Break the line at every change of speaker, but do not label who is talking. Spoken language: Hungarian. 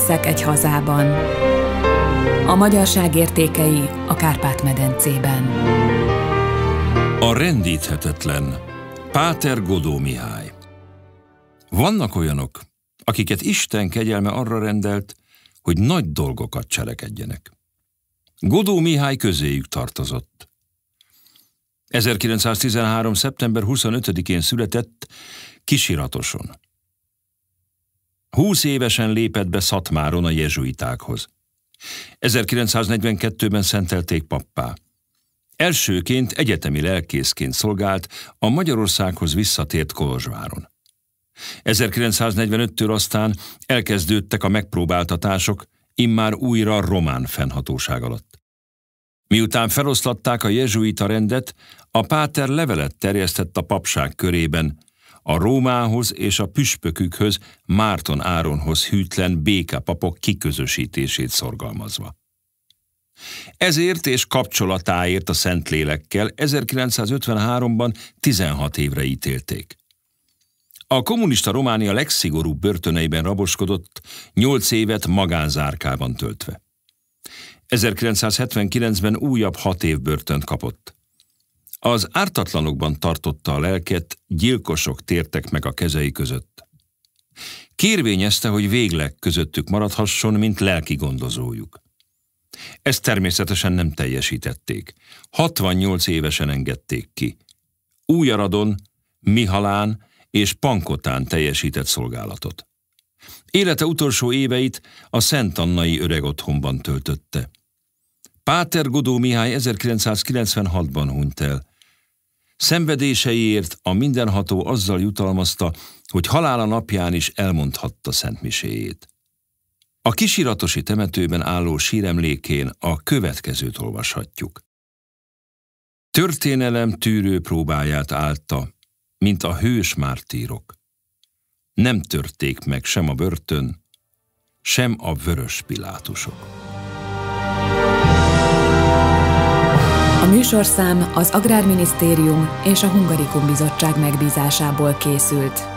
Hiszek egy hazában. A magyarság értékei a Kárpát-medencében. A rendíthetetlen. Páter Godó Mihály. Vannak olyanok, akiket Isten kegyelme arra rendelt, hogy nagy dolgokat cselekedjenek. Godó Mihály közéjük tartozott. 1913. szeptember 25-én született Kisiratoson. Húsz évesen lépett be Szatmáron a jezsuitákhoz. 1942-ben szentelték pappá. Elsőként egyetemi lelkészként szolgált a Magyarországhoz visszatért Kolozsváron. 1945-től aztán elkezdődtek a megpróbáltatások, immár újra román fennhatóság alatt. Miután feloszlatták a jezsuita rendet, a páter levelet terjesztett a papság körében, a Rómához és a püspökükhöz Márton Áronhoz hűtlen békapapok kiközösítését szorgalmazva. Ezért és kapcsolatáért a Szentlélekkel 1953-ban 16 évre ítélték. A kommunista Románia legszigorúbb börtöneiben raboskodott, 8 évet magánzárkában töltve. 1979-ben újabb 6 év börtönt kapott. Az ártatlanokban tartotta a lelket, gyilkosok tértek meg a kezei között. Kérvényezte, hogy végleg közöttük maradhasson, mint lelki gondozójuk. Ezt természetesen nem teljesítették. 68 évesen engedték ki. Újaradon, Mihalán és Pankotán teljesített szolgálatot. Élete utolsó éveit a Szent Annai öreg otthonban töltötte. Páter Godó Mihály 1996-ban hunyt el. Szenvedéseiért a mindenható azzal jutalmazta, hogy halála napján is elmondhatta szentmiséjét. A kisiratosi temetőben álló síremlékén a következőt olvashatjuk. Történelem tűrő próbáját állta, mint a hős mártírok. Nem törték meg sem a börtön, sem a vörös pilátusok. műsorszám az Agrárminisztérium és a Hungarikum Bizottság megbízásából készült.